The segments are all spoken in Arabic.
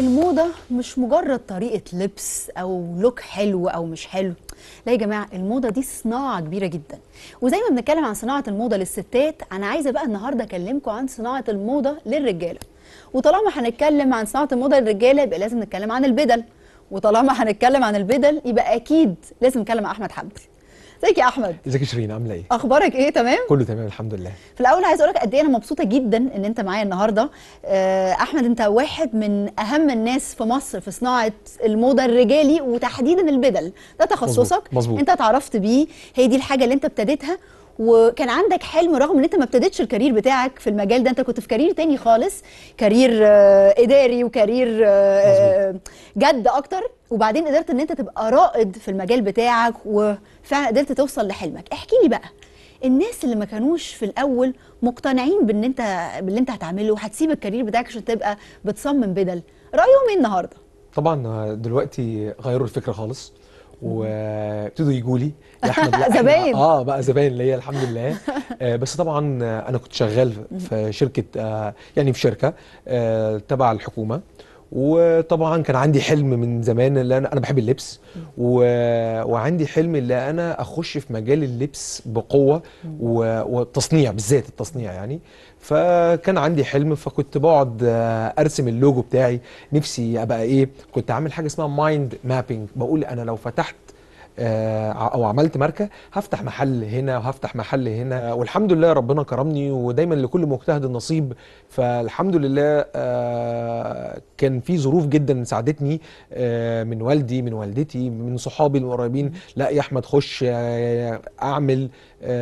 الموضة مش مجرد طريقة لبس أو لوك حلو أو مش حلو لا يا جماعة الموضة دي صناعة كبيرة جدا وزي ما بنتكلم عن صناعة الموضة للستات أنا عايزة بقى النهاردة أكلمكم عن صناعة الموضة للرجالة وطالما هنتكلم عن صناعة الموضة للرجالة يبقى لازم نتكلم عن البدل وطالما هنتكلم عن البدل يبقى أكيد لازم نتكلم عن أحمد حمدي ازيك يا احمد ازيك يا شيرين عامله ايه اخبارك ايه تمام كله تمام الحمد لله في الاول عايز اقول لك قد ايه انا مبسوطه جدا ان انت معايا النهارده آه، احمد انت واحد من اهم الناس في مصر في صناعه الموضه الرجالي وتحديدا البدل ده تخصصك مزبوط. مزبوط. انت اتعرفت بيه هي دي الحاجه اللي انت ابتديتها وكان عندك حلم رغم ان انت ما ابتديتش الكارير بتاعك في المجال ده انت كنت في كارير تاني خالص كارير آه، اداري وكارير آه، آه، جد اكتر وبعدين قدرت ان انت تبقى رائد في المجال بتاعك وفعلا قدرت توصل لحلمك احكي لي بقى الناس اللي ما كانوش في الاول مقتنعين بان انت باللي انت هتعمله وهتسيب الكارير بتاعك عشان تبقى بتصمم بدل رايهم ايه النهارده طبعا دلوقتي غيروا الفكره خالص وابتدوا يجوا لي يا احمد لا زباين اه بقى زباين ليا الحمد لله آه بس طبعا انا كنت شغال في شركه آه يعني في شركه آه تبع الحكومه وطبعا كان عندي حلم من زمان اللي انا انا بحب اللبس و... وعندي حلم اللي انا اخش في مجال اللبس بقوه و... والتصنيع بالذات التصنيع يعني آه فكان عندي حلم فكنت بقعد آه، ارسم اللوجو بتاعي نفسي ابقى ايه كنت عامل حاجه اسمها مايند مابينج بقول انا لو فتحت آه، او عملت ماركه هفتح محل هنا وهفتح محل هنا والحمد لله ربنا كرمني ودايما لكل مجتهد نصيب فالحمد لله آه، كان في ظروف جدا ساعدتني آه، من والدي من والدتي من صحابي القريبين لا يا احمد خش اعمل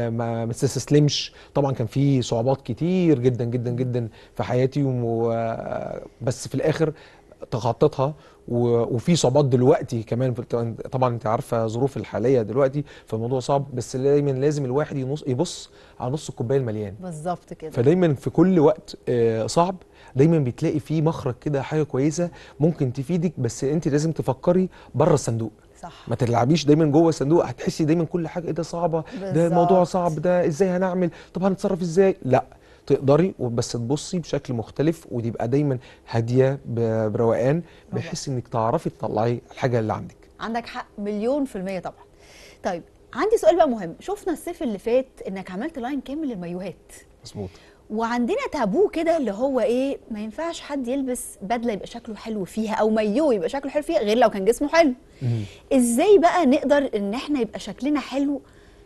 ما تستسلمش طبعا كان في صعوبات كتير جدا جدا جدا في حياتي بس في الاخر تخططها وفي صعوبات دلوقتي كمان طبعا انت عارفه ظروف الحاليه دلوقتي فالموضوع صعب بس دايما لازم الواحد ينص يبص على نص الكوبايه المليان بالظبط كده فدايما في كل وقت آه، صعب دايما بتلاقي فيه مخرج كده حاجه كويسه ممكن تفيدك بس انت لازم تفكري بره الصندوق صح ما تلعبيش دايما جوه الصندوق هتحسي دايما كل حاجه ايه ده صعبه بالزبط. ده الموضوع صعب ده ازاي هنعمل طب هنتصرف ازاي لا تقدري وبس تبصي بشكل مختلف وتبقى دايما هاديه بروقان بحيث انك تعرفي تطلعي الحاجه اللي عندك عندك حق مليون في الميه طبعا طيب عندي سؤال بقى مهم شفنا الصيف اللي فات انك عملت لاين كامل للمايوهات مظبوط وعندنا تابو كده اللي هو ايه ما ينفعش حد يلبس بدله يبقى شكله حلو فيها او مايو يبقى شكله حلو فيها غير لو كان جسمه حلو مم. ازاي بقى نقدر ان احنا يبقى شكلنا حلو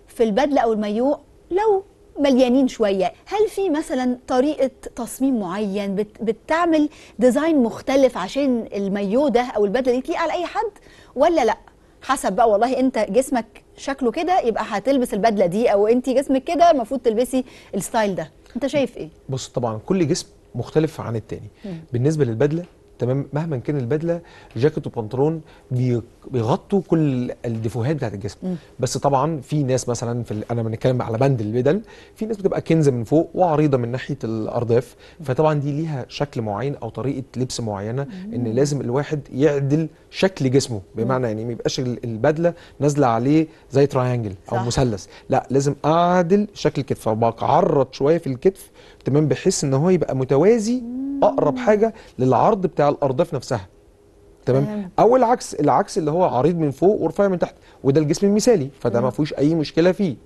في البدله او المايو لو مليانين شويه هل في مثلا طريقه تصميم معين بت بتعمل ديزاين مختلف عشان المايو ده او البدله دي تليق على اي حد ولا لا حسب بقى والله انت جسمك شكله كده يبقى هتلبس البدله دي او انت جسمك كده المفروض تلبسي الستايل ده انت شايف ايه بص طبعا كل جسم مختلف عن التاني بالنسبه للبدله تمام مهما كان البدله جاكيت وبنطلون بيغطوا كل الديفوهات بتاعت الجسم مم. بس طبعا في ناس مثلا في انا بنتكلم على بند البدل في ناس بتبقى كنز من فوق وعريضه من ناحيه الارداف فطبعا دي ليها شكل معين او طريقه لبس معينه مم. ان لازم الواحد يعدل شكل جسمه بمعنى يعني ما يبقاش البدله نازله عليه زي تراينجل او مثلث لا لازم اعدل شكل الكتف فبعرض شويه في الكتف تمام بحيث ان هو يبقى متوازي اقرب حاجه للعرض بتاع الارضاف نفسها تمام او العكس العكس اللي هو عريض من فوق ورفيع من تحت وده الجسم المثالي فده ما فيهوش اي مشكله فيه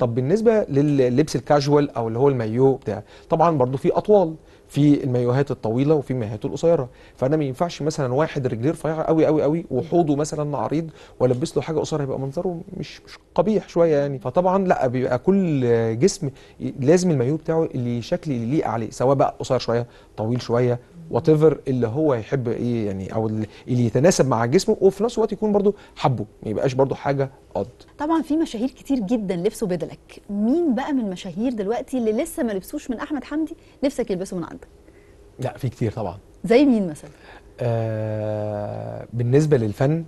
طب بالنسبه للبس الكاجوال او اللي هو المايو بتاع طبعا برضو في اطوال في المايوهات الطويله وفي المايوهات القصيره فانا ما ينفعش مثلا واحد رجليه رفيعه قوي قوي قوي وحوضه مثلا عريض والبس له حاجه قصيره يبقى منظره مش مش قبيح شويه يعني فطبعا لا بيبقى كل جسم لازم المايوه بتاعه اللي شكل اللي يليق عليه سواء بقى قصير شويه طويل شويه وات اللي هو يحب ايه يعني او اللي يتناسب مع جسمه وفي نفس الوقت يكون برضو حبه ما يبقاش برضو حاجه قد طبعا في مشاهير كتير جدا لبسوا بدلك مين بقى من المشاهير دلوقتي اللي لسه ما لبسوش من احمد حمدي نفسك يلبسه من عندك لا في كتير طبعا زي مين مثلا آه بالنسبه للفن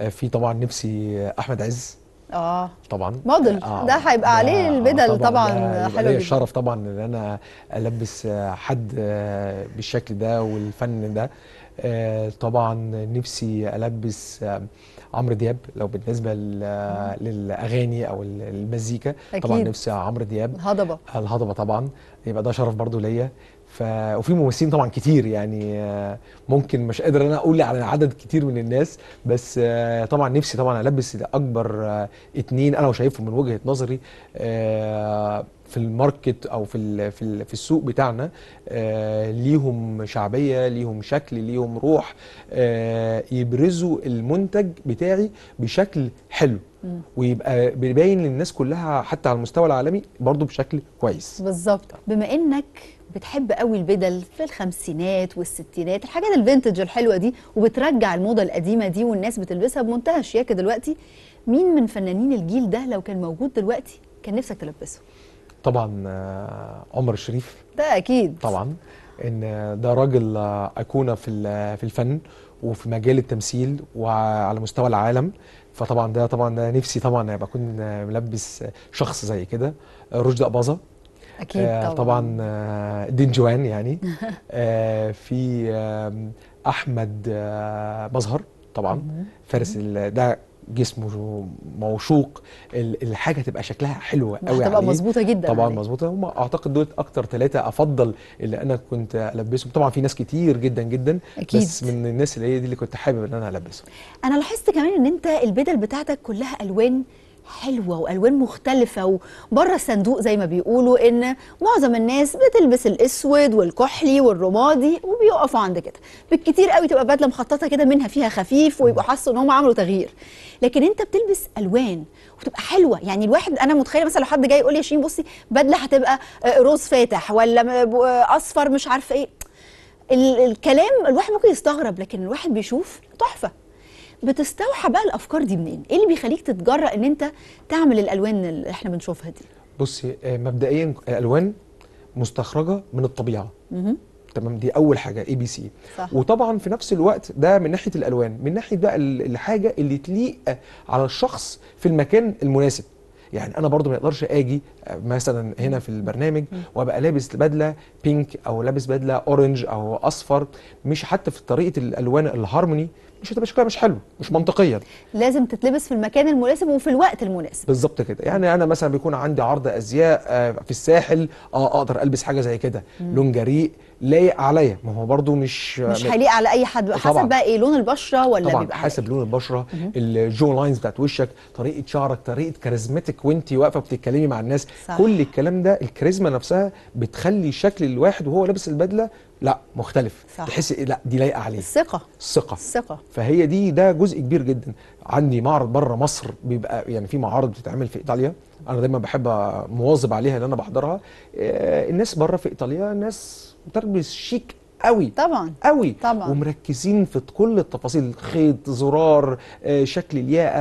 آه في طبعا نفسي آه، احمد عز اه طبعا موديل آه. ده هيبقى عليه آه، البدل آه طبعا, طبعا حلو جدا الشرف طبعا ان انا البس حد آه، بالشكل ده والفن ده آه، طبعا نفسي البس عمرو دياب لو بالنسبه للاغاني او المزيكا طبعا نفسي عمرو دياب الهضبه الهضبه طبعا يبقى ده شرف برضو ليا ف... وفي ممثلين طبعا كتير يعني آه، ممكن مش قادر انا اقول على عدد كتير من الناس بس آه، طبعا نفسي طبعا البس اكبر آه، اتنين انا وشايفهم من وجهه نظري في الماركت او في في, في السوق بتاعنا ليهم شعبيه ليهم شكل ليهم روح يبرزوا المنتج بتاعي بشكل حلو ويبقى باين للناس كلها حتى على المستوى العالمي برضو بشكل كويس بالظبط بما انك بتحب قوي البدل في الخمسينات والستينات الحاجات الفينتج الحلوه دي وبترجع الموضه القديمه دي والناس بتلبسها بمنتهى الشياكه دلوقتي مين من فنانين الجيل ده لو كان موجود دلوقتي كان نفسك تلبسه طبعا آه، عمر الشريف ده اكيد طبعا ان ده راجل آه، ايقونه في في الفن وفي مجال التمثيل وعلى مستوى العالم فطبعا ده طبعا ده نفسي طبعا ابقى اكون آه، ملبس شخص زي كده رشدي اباظه اكيد آه، طبعا طبعا آه، دين جوان يعني آه، في احمد مظهر طبعا فارس ده جسمه موشوق الحاجه تبقى شكلها حلو قوي عليه تبقى مظبوطه جدا طبعا مظبوطه هم اعتقد دول اكتر ثلاثه افضل اللي انا كنت البسهم طبعا في ناس كتير جدا جدا أكيد. بس من الناس اللي هي دي اللي كنت حابب ان انا البسهم انا لاحظت كمان ان انت البدل بتاعتك كلها الوان حلوه والوان مختلفه وبره الصندوق زي ما بيقولوا ان معظم الناس بتلبس الاسود والكحلي والرمادي وبيقفوا عند كده بالكتير قوي تبقى بدله مخططه كده منها فيها خفيف ويبقوا حاسوا ان هم عملوا تغيير لكن انت بتلبس الوان وتبقى حلوه يعني الواحد انا متخيله مثلا لو حد جاي يقول لي يا شيرين بصي بدله هتبقى آه، روز فاتح ولا آه، آه، اصفر مش عارفه ايه الكلام الواحد ممكن يستغرب لكن الواحد بيشوف تحفه بتستوحى بقى الافكار دي منين ايه اللي بيخليك تتجرأ ان انت تعمل الالوان اللي احنا بنشوفها دي بصي آه، مبدئيا الالوان مستخرجه من الطبيعه مم. تمام دي اول حاجه اي بي سي وطبعا في نفس الوقت ده من ناحيه الالوان من ناحيه بقى الحاجه اللي تليق آه، على الشخص في المكان المناسب يعني انا برضو ما اقدرش اجي آه، مثلا هنا في البرنامج وابقى لابس بدله بينك او لابس بدله اورنج او اصفر مش حتى في طريقه الالوان الهارموني مش هتبقى شكلها مش حلو مش منطقيا لازم تتلبس في المكان المناسب وفي الوقت المناسب بالظبط كده يعني انا مثلا بيكون عندي عرض ازياء آه، في الساحل اه اقدر البس حاجه زي كده لون جريء لايق عليا ما هو برده مش مش هيليق على اي حد حسب طبعًا. بقى ايه لون البشره ولا طبعا بيبقى حسب إيه. لون البشره الجو لاينز بتاعت وشك طريقه شعرك طريقه كاريزماتيك وانت واقفه بتتكلمي مع الناس صح. كل الكلام ده الكاريزما نفسها بتخلي شكل الواحد وهو لابس البدله لا مختلف صح. تحسي إيه؟ لا دي لايقه عليه الثقه الثقه الثقه فهي دي ده جزء كبير جدا عندي معرض بره مصر بيبقى يعني في معارض بتتعمل في ايطاليا انا دايما بحب مواظب عليها ان انا بحضرها آه، الناس بره في ايطاليا ناس مترجم شيك قوي طبعا قوي طبعا ومركزين في كل التفاصيل خيط زرار آه، شكل الياقه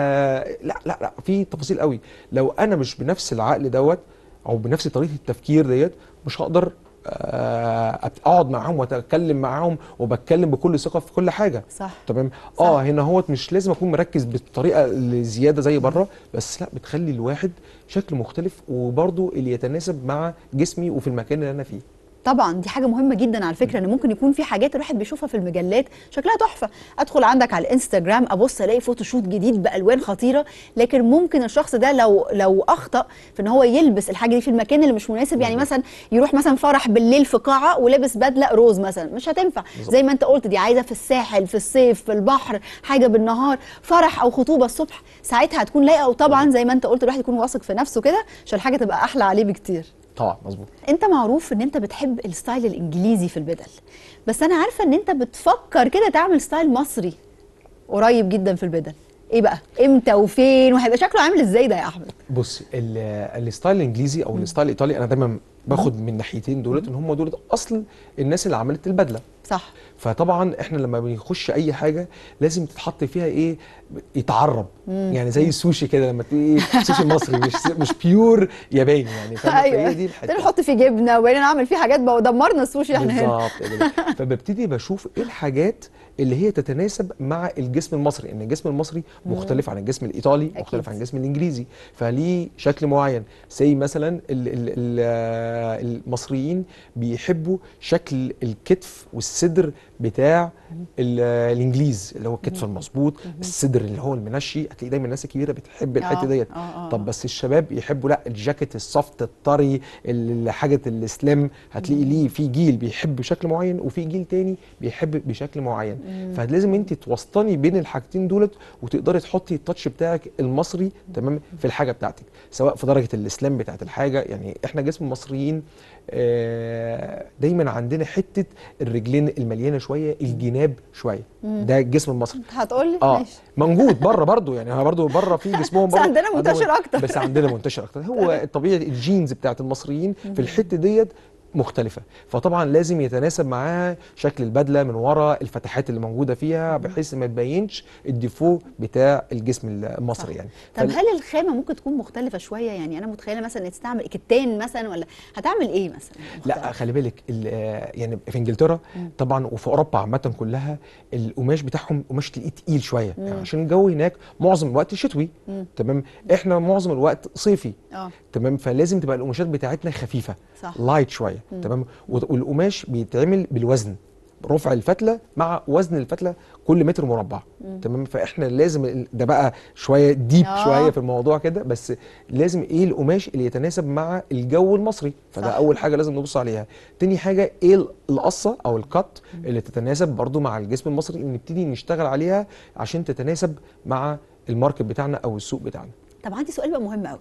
لا لا لا في تفاصيل قوي لو انا مش بنفس العقل دوت او بنفس طريقه التفكير ديت مش هقدر آه، اقعد معاهم واتكلم معاهم وبتكلم بكل ثقه في كل حاجه صح تمام اه هنا هوت مش لازم اكون مركز بالطريقه الزياده زي بره بس لا بتخلي الواحد شكل مختلف وبرده اللي يتناسب مع جسمي وفي المكان اللي انا فيه طبعا دي حاجه مهمه جدا على فكره ان ممكن يكون في حاجات الواحد بيشوفها في المجلات شكلها تحفه ادخل عندك على الانستجرام ابص الاقي فوتوشوت جديد بالوان خطيره لكن ممكن الشخص ده لو لو اخطا في ان هو يلبس الحاجه دي في المكان اللي مش مناسب يعني مثلا يروح مثلا فرح بالليل في قاعه ولابس بدله روز مثلا مش هتنفع زي ما انت قلت دي عايزه في الساحل في الصيف في البحر حاجه بالنهار فرح او خطوبه الصبح ساعتها هتكون لايقه وطبعا زي ما انت قلت الواحد يكون واثق في نفسه كده عشان الحاجه تبقى احلى عليه بكتير طبعا مظبوط انت معروف ان انت بتحب الستايل الانجليزي في البدل بس انا عارفه ان انت بتفكر كده تعمل ستايل مصري قريب جدا في البدل ايه بقى امتى وفين وهيبقى شكله عامل ازاي ده يا احمد بص الستايل الانجليزي او الستايل الايطالي انا دايما باخد من ناحيتين دولت ان هم دولت اصل الناس اللي عملت البدله صح فطبعا احنا لما بنخش اي حاجه لازم تتحط فيها ايه يتعرب مم. يعني زي السوشي كده لما تلاقي سوشي مصري مش مش بيور ياباني يعني ايوه دي الحته نحط فيه جبنه وبعدين نعمل فيه حاجات بقى ودمرنا السوشي احنا هنا بالظبط فببتدي بشوف ايه الحاجات اللي هي تتناسب مع الجسم المصري ان الجسم المصري مختلف عن الجسم الايطالي أكيد. مختلف عن الجسم الانجليزي فليه شكل معين زي مثلا الـ الـ الـ المصريين بيحبوا شكل الكتف والصدر بتاع الانجليز اللي هو الكتف المظبوط الصدر الصدر اللي هو المنشي هتلاقي دايما الناس الكبيره بتحب الحته آه، ديت آه، آه. طب بس الشباب يحبوا لا الجاكيت السوفت الطري حاجه السليم هتلاقي ليه في جيل بيحب بشكل معين وفي جيل تاني بيحب بشكل معين فلازم انت توسطني بين الحاجتين دولت وتقدري تحطي التاتش بتاعك المصري تمام في الحاجه بتاعتك سواء في درجه السليم بتاعت الحاجه يعني احنا جسم مصريين آه، دايما عندنا حته الرجلين المليانه شويه الجناب شويه ده الجسم المصري هتقول لي اه موجود بره برضو يعني انا برضو بره في جسمهم بس عندنا منتشر اكتر بس عندنا منتشر اكتر هو الطبيعي الجينز بتاعت المصريين في الحته ديت مختلفة فطبعا لازم يتناسب معاها شكل البدلة من ورا الفتحات اللي موجودة فيها بحيث ما تبينش الديفو بتاع الجسم المصري يعني طب فال... هل الخامة ممكن تكون مختلفة شوية يعني أنا متخيلة مثلا تستعمل كتان مثلا ولا هتعمل إيه مثلا لا خلي بالك يعني في إنجلترا طبعا وفي أوروبا عامة كلها القماش بتاعهم قماش تلاقيه تقيل شوية يعني عشان الجو هناك معظم الوقت شتوي مم. تمام إحنا معظم الوقت صيفي أوه. تمام فلازم تبقى القماشات بتاعتنا خفيفة صح. لايت شوية تمام والقماش بيتعمل بالوزن رفع الفتله مع وزن الفتله كل متر مربع تمام فاحنا لازم ده بقى شويه ديب أوه. شويه في الموضوع كده بس لازم ايه القماش اللي يتناسب مع الجو المصري فده صح. اول حاجه لازم نبص عليها تاني حاجه ايه القصه او القط اللي تتناسب برضو مع الجسم المصري نبتدي نشتغل عليها عشان تتناسب مع الماركت بتاعنا او السوق بتاعنا طب عندي سؤال بقى مهم قوي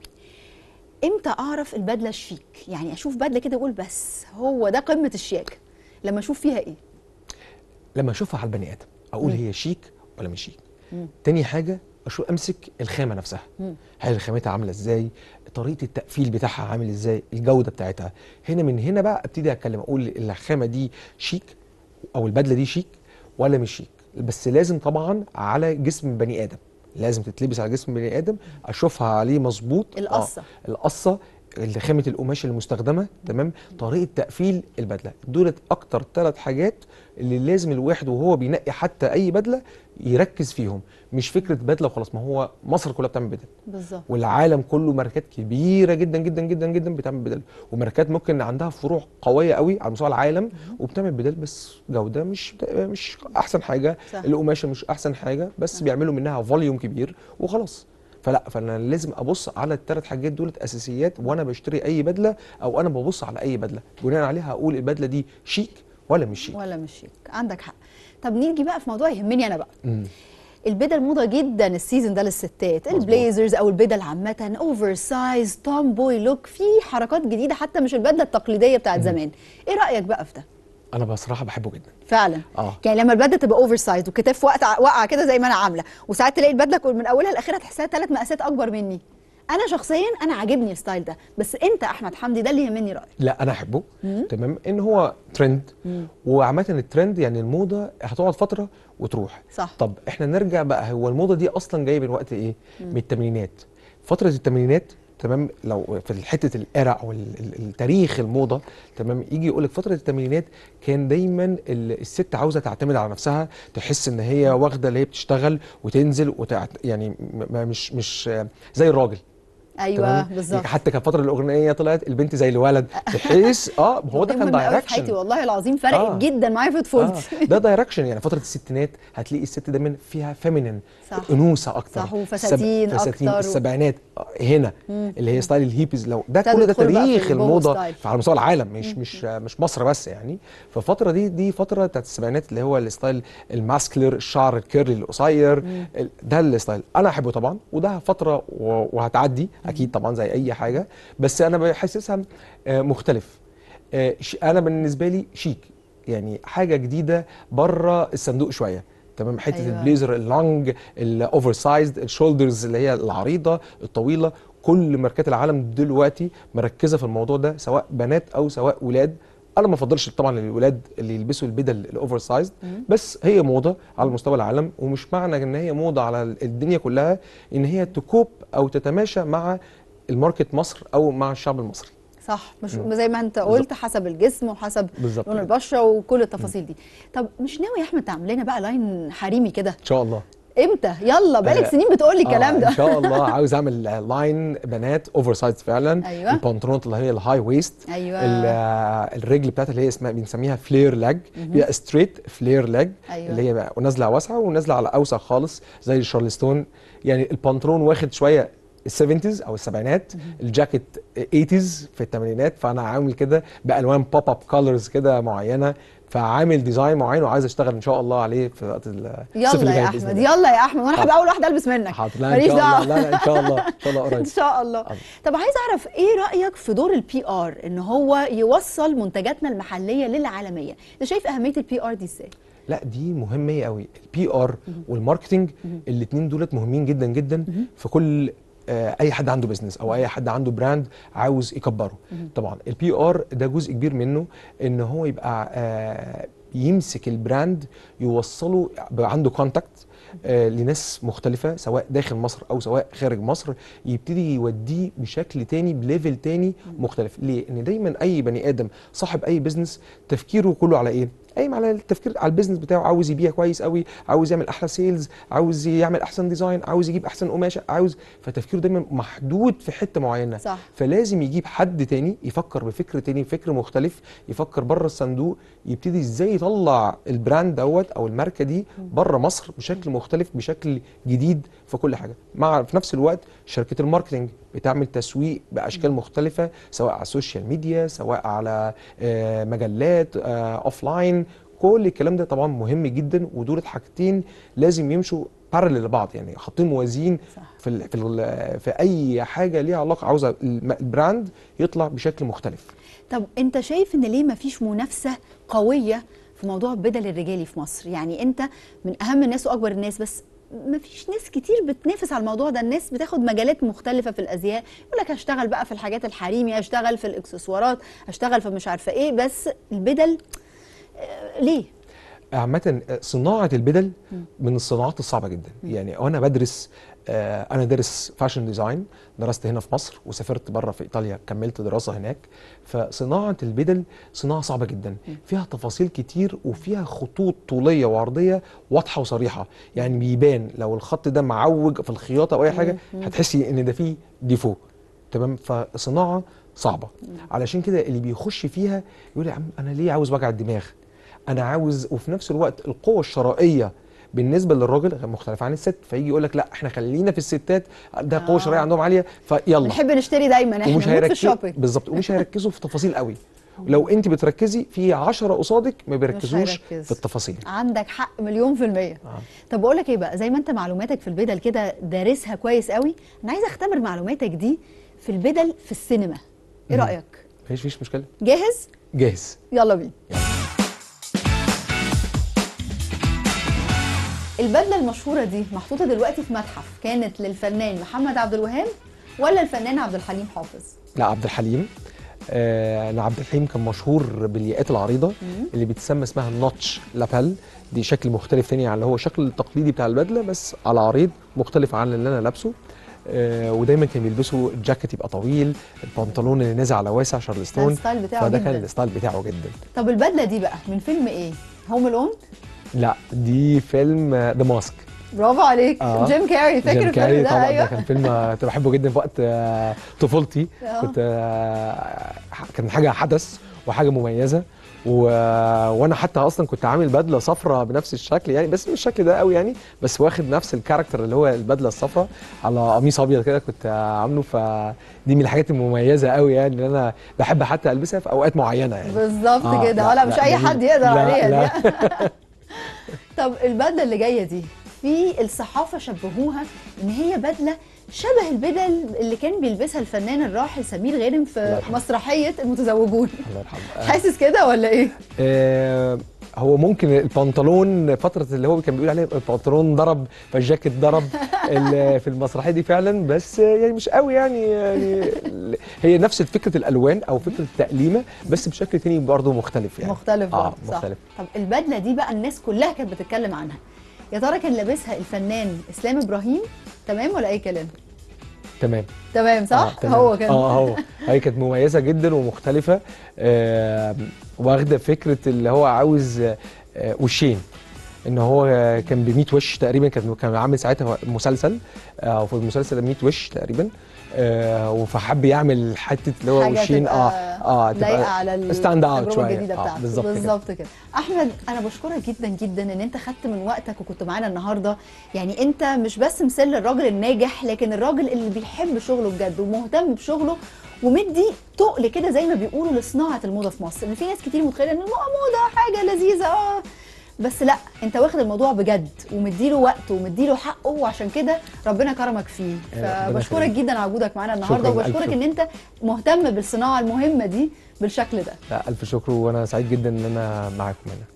امتى اعرف البدله شيك يعني اشوف بدله كده اقول بس هو ده قمه الشياكه لما اشوف فيها ايه لما اشوفها على البني ادم اقول مم. هي شيك ولا مش شيك مم. تاني حاجه اشوف امسك الخامه نفسها هل خامتها عامله ازاي طريقه التقفيل بتاعها عامل ازاي الجوده بتاعتها هنا من هنا بقى ابتدي اتكلم اقول الخامه دي شيك او البدله دي شيك ولا مش شيك بس لازم طبعا على جسم بني ادم لازم تتلبس على جسم البني ادم اشوفها عليه مظبوط القصه آه القصه خامه القماش المستخدمه تمام طريقه تقفيل البدله دولت اكتر ثلاث حاجات اللي لازم الواحد وهو بينقي حتى اي بدله يركز فيهم مش فكره بدله وخلاص ما هو مصر كلها بتعمل بدل بالظبط والعالم كله ماركات كبيره جدا جدا جدا جدا بتعمل بدل وماركات ممكن عندها فروع قويه قوي على مستوى العالم وبتعمل بدل بس جوده مش مش احسن حاجه القماشه مش احسن حاجه بس صح. بيعملوا منها فوليوم كبير وخلاص فلا فانا لازم ابص على الثلاث حاجات دول اساسيات وانا بشتري اي بدله او انا ببص على اي بدله بناء عليها اقول البدله دي شيك ولا مش شيك ولا مش شيك عندك حق طب نيجي بقى في موضوع يهمني انا بقى مم. البدل موضه جدا السيزون ده للستات البليزرز او البدل عامه اوفر سايز توم بوي لوك في حركات جديده حتى مش البدله التقليديه بتاعت زمان ايه رايك بقى في ده انا بصراحه بحبه جدا فعلا اه يعني لما البدله تبقى اوفر سايز والكتاف واقعه كده زي ما انا عامله وساعات تلاقي البدله من اولها لاخرها تحسها ثلاث مقاسات اكبر مني انا شخصيا انا عاجبني الستايل ده بس انت احمد حمدي ده اللي يهمني رايك لا انا احبه تمام ان هو ترند وعامه الترند يعني الموضه هتقعد فتره وتروح صح طب احنا نرجع بقى هو الموضه دي اصلا جايه من وقت ايه مم. من الثمانينات فتره الثمانينات تمام لو في حته القرع او التاريخ الموضه تمام يجي يقول لك فتره الثمانينات كان دايما الست عاوزه تعتمد على نفسها تحس ان هي واخده اللي هي بتشتغل وتنزل وتعت... يعني مش مش زي الراجل ايوه بالظبط حتى كان فتره الاغنيه طلعت البنت زي الولد بحيث اه هو ده كان دايركشن حياتي والله العظيم فرقت آه جدا معايا في طفولتي آه ده دايركشن يعني فتره الستينات هتلاقي الست دايما فيها فيمينين صح. انوثه اكتر صح وفساتين سب... فساتين اكتر السبعينات هنا مم. اللي هي ستايل الهيبيز لو ده كل ده تاريخ الموضه على مستوى العالم مش مم. مش مش مصر بس يعني فالفتره دي دي فتره بتاعت السبعينات اللي هو الستايل الماسكلر الشعر الكيرلي القصير ده الستايل انا احبه طبعا وده فتره وهتعدي اكيد طبعا زي اي حاجه بس انا بحسسها آه، مختلف آه، انا بالنسبه لي شيك يعني حاجه جديده بره الصندوق شويه تمام حته أيوة. البليزر اللونج الاوفر سايزد الشولدرز اللي هي العريضه الطويله كل ماركات العالم دلوقتي مركزه في الموضوع ده سواء بنات او سواء ولاد انا ما بفضلش طبعا الولاد اللي يلبسوا البدل الاوفر سايزد بس هي موضه على مستوى العالم ومش معنى ان هي موضه على الدنيا كلها ان هي تكوب او تتماشى مع الماركت مصر او مع الشعب المصري صح مش زي ما انت قلت بالزبط. حسب الجسم وحسب بالزبط. لون البشره وكل التفاصيل دي طب مش ناوي يا احمد تعمل لنا بقى لاين حريمي كده ان شاء الله امتى يلا بقالك آه، سنين بتقول لي آه، الكلام آه ده ان شاء الله عاوز اعمل لاين بنات اوفر سايز فعلا أيوة. البنطلونات اللي هي الهاي ويست أيوة. آه، الرجل بتاعتها اللي هي اسمها بنسميها فلير ليج بيبقى ستريت فلير ليج اللي هي نازله واسعه ونازله على اوسع خالص زي الشارلستون يعني البنطلون واخد شويه السيفنتيز او السبعينات الجاكيت ايتيز في الثمانينات فانا عامل كده بالوان بوب اب كولرز كده معينه فعامل ديزاين معين وعايز اشتغل ان شاء الله عليه في وقت يلا يا احمد يلا يا احمد وانا هبقى اول واحده البس منك حاضر لا ان شاء الله لا, ان شاء الله ان شاء الله ان شاء الله طب عايز اعرف ايه رايك في دور البي ار ان هو يوصل منتجاتنا المحليه للعالميه انت شايف اهميه البي ار دي ازاي لا دي مهمه قوي البي ار والماركتنج الاثنين دولت مهمين جدا جدا في كل آه، اي حد عنده بزنس او اي حد عنده براند عاوز يكبره طبعا البي ار ده جزء كبير منه ان هو يبقى آه، يمسك البراند يوصله عنده كونتاكت آه، لناس مختلفة سواء داخل مصر أو سواء خارج مصر يبتدي يوديه بشكل تاني بليفل تاني مختلف ليه؟ إن دايما أي بني آدم صاحب أي بزنس تفكيره كله على إيه؟ قايم على التفكير على البيزنس بتاعه عاوز يبيع كويس قوي عاوز يعمل احلى سيلز عاوز يعمل احسن ديزاين عاوز يجيب احسن قماشه عاوز فتفكيره دايما محدود في حته معينه صح. فلازم يجيب حد تاني يفكر بفكر تاني فكر مختلف يفكر بره الصندوق يبتدي ازاي يطلع البراند دوت او الماركه دي بره مصر بشكل مختلف بشكل جديد في كل حاجه مع في نفس الوقت شركه الماركتنج بتعمل تسويق باشكال مختلفه سواء على السوشيال ميديا سواء على آه، مجلات اوف آه، لاين كل الكلام ده طبعا مهم جدا ودول حاجتين لازم يمشوا بارل لبعض يعني حاطين موازين في الـ في, الـ في اي حاجه ليها علاقه عاوزه البراند يطلع بشكل مختلف طب انت شايف ان ليه ما فيش منافسه قويه في موضوع البدل الرجالي في مصر يعني انت من اهم الناس واكبر الناس بس ما فيش ناس كتير بتنافس على الموضوع ده الناس بتاخد مجالات مختلفه في الازياء يقول لك هشتغل بقى في الحاجات الحريمي اشتغل في الاكسسوارات اشتغل في مش عارفه ايه بس البدل آه، ليه عامة آه، صناعة البدل من الصناعات الصعبة جدا يعني أنا بدرس آه، انا دارس فاشن ديزاين درست هنا في مصر وسافرت بره في ايطاليا كملت دراسه هناك فصناعه البدل صناعه صعبه جدا فيها تفاصيل كتير وفيها خطوط طوليه وعرضيه واضحه وصريحه يعني بيبان لو الخط ده معوج في الخياطه او اي حاجه هتحسي ان ده فيه ديفو تمام فصناعه صعبه علشان كده اللي بيخش فيها يقول يا عم انا ليه عاوز وجع الدماغ انا عاوز وفي نفس الوقت القوه الشرائيه بالنسبه للراجل مختلف عن الست فيجي يقول لك لا احنا خلينا في الستات ده قوه آه. شرعيه عندهم عاليه فيلا نحب نشتري دايما احنا ومش هيركزوا بالظبط ومش هيركزوا في تفاصيل قوي لو انت بتركزي في 10 قصادك ما بيركزوش في التفاصيل عندك حق مليون في الميه آه. طب بقول لك ايه بقى زي ما انت معلوماتك في البدل كده دارسها كويس قوي انا عايزه اختبر معلوماتك دي في البدل في السينما ايه رايك مفيش مشكله جاهز جاهز يلا بينا البدله المشهوره دي محطوطه دلوقتي في متحف كانت للفنان محمد عبد الوهاب ولا الفنان عبد الحليم حافظ لا عبد الحليم انا آه عبد الحليم كان مشهور بالياقات العريضه اللي بتسمى اسمها النوتش لابال دي شكل مختلف تاني عن اللي هو شكل التقليدي بتاع البدله بس على عريض مختلف عن اللي انا لابسه آه ودايما كان بيلبسوا الجاكيت يبقى طويل البنطلون اللي نازل على واسع شارلستون ده الستايل بتاعه فده كان الستايل بتاعه جدا طب البدله دي بقى من فيلم ايه هوم الون لا دي فيلم ذا ماسك برافو عليك آه. جيم كاري فاكر جيم كاري ده طبعا أيوة. ده كان فيلم كنت بحبه جدا في وقت آه، طفولتي آه. كنت آه، كان حاجه حدث وحاجه مميزه و... آه، وانا حتى اصلا كنت عامل بدله صفراء بنفس الشكل يعني بس مش الشكل ده قوي يعني بس واخد نفس الكاركتر اللي هو البدله الصفراء على قميص ابيض كده كنت عامله فدي من الحاجات المميزه قوي يعني اللي انا بحب حتى البسها في اوقات معينه يعني بالظبط آه كده لا, لا مش لا اي حد يقدر عليها دي طب البدله اللي جايه دي في الصحافه شبهوها ان هي بدله شبه البدل اللي كان بيلبسها الفنان الراحل سمير غانم في مسرحيه المتزوجون الله يرحمه حاسس كده ولا ايه؟ آه، هو ممكن البنطلون فتره اللي هو كان بيقول عليه البنطلون ضرب فالجاكيت ضرب في المسرحيه دي فعلا بس يعني مش قوي يعني, يعني هي نفس فكره الالوان او فكره التقليمه بس بشكل تاني برضه مختلف يعني مختلف آه، برضه آه مختلف صح. طب البدله دي بقى الناس كلها كانت بتتكلم عنها يا ترى كان لابسها الفنان اسلام ابراهيم تمام ولا اي كلام تمام تمام صح آه تمام. هو كان اه هو هي كانت مميزه جدا ومختلفه آه واخده فكره اللي هو عاوز آه، وشين ان هو كان ب 100 وش تقريبا كان كان عامل ساعتها مسلسل او آه، في المسلسل 100 وش تقريبا آه، فحب يعمل حته اللي هو وشين اه اه تبقى على ستاند اوت شويه آه بالظبط بالظبط كده. كده احمد انا بشكرك جدا جدا ان انت خدت من وقتك وكنت معانا النهارده يعني انت مش بس مثال للراجل الناجح لكن الراجل اللي بيحب شغله بجد ومهتم بشغله ومدي تقل كده زي ما بيقولوا لصناعه الموضه في مصر ان في ناس كتير متخيله ان الموضه حاجه لذيذه اه بس لا انت واخد الموضوع بجد ومديله وقته ومديله حقه وعشان كده ربنا كرمك فيه فبشكرك جدا على وجودك معانا النهارده وبشكرك ان انت مهتم بالصناعه المهمه دي بالشكل ده لا الف شكر وانا سعيد جدا ان انا معاكم هنا